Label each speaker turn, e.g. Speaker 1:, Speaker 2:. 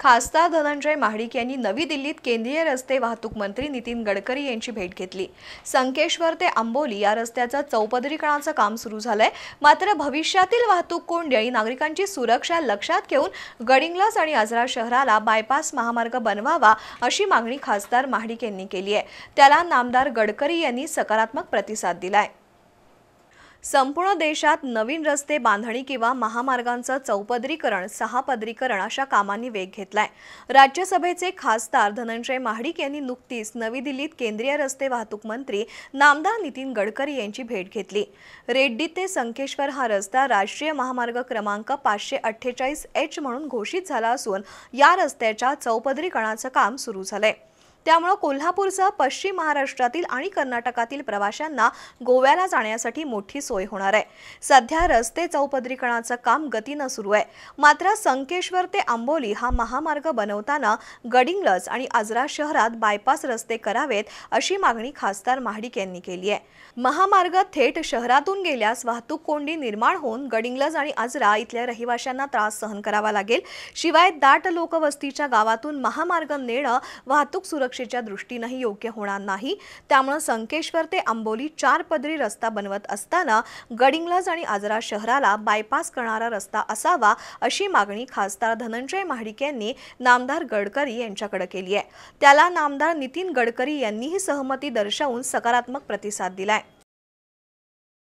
Speaker 1: खासदार धनंजय महाडिक यांनी नवी दिल्लीत केंद्रीय रस्ते वाहतूक मंत्री नितीन गडकरी यांची भेट घेतली संकेश्वर ते आंबोली या रस्त्याचं चौपदरीकरणाचं काम सुरू झालंय मात्र भविष्यातील वाहतूक कोंडी आणि नागरिकांची सुरक्षा लक्षात घेऊन गडिंग्लस आणि आजरा शहराला बायपास महामार्ग बनवावा अशी मागणी खासदार महाडिक यांनी केली आहे त्याला नामदार गडकरी यांनी सकारात्मक प्रतिसाद दिलाय संपूर्ण देशात नवीन रस्ते बांधणी किंवा महामार्गांचं चौपदरीकरण सहापदरीकरण अशा कामांनी वेग घेतलाय राज्यसभेचे खासदार धनंजय महाडिक यांनी नुकतीच नवी दिल्लीत केंद्रीय रस्ते वाहतूक मंत्री नामदार नितीन गडकरी यांची भेट घेतली रेड्डी ते संकेश्वर हा रस्ता राष्ट्रीय महामार्ग क्रमांक पाचशे अठ्ठेचाळीस एच म्हणून घोषित झाला असून या रस्त्याच्या चौपदरीकरणाचं काम सुरू झालंय त्यामुळे कोल्हापूरसह पश्चिम महाराष्ट्रातील आणि कर्नाटकातील प्रवाशांना गोव्याला जाण्यासाठी मोठी सोय होणार आहे सध्या रस्ते चौपदरीकरणाचं काम गतीनं सुरू आहे मात्र संकेश्वर ते आंबोली हा महामार्ग बनवताना गडिंगलज आणि आजरा शहरात बायपास रस्ते करावेत अशी मागणी खासदार महाडिक यांनी केली आहे महामार्ग थेट शहरातून गेल्यास वाहतूक कोंडी निर्माण होऊन गडिंगलज आणि आजरा इथल्या रहिवाशांना त्रास सहन करावा लागेल शिवाय दाट लोकवस्तीच्या गावातून महामार्ग नेणं वाहतूक सुरक्षा सुरक्षेच्या दृष्टीनंही योग्य होणार नाही त्यामुळे संकेश्वर ते आंबोली चार पदरी रस्ता बनवत असताना गडिंग्लज आणि आजरा शहराला बायपास करणारा रस्ता असावा अशी मागणी खासदार धनंजय महाडिक यांनी नामदार गडकरी यांच्याकडे केली आहे त्याला नामदार नितीन गडकरी यांनीही सहमती दर्शवून सकारात्मक प्रतिसाद दिलाय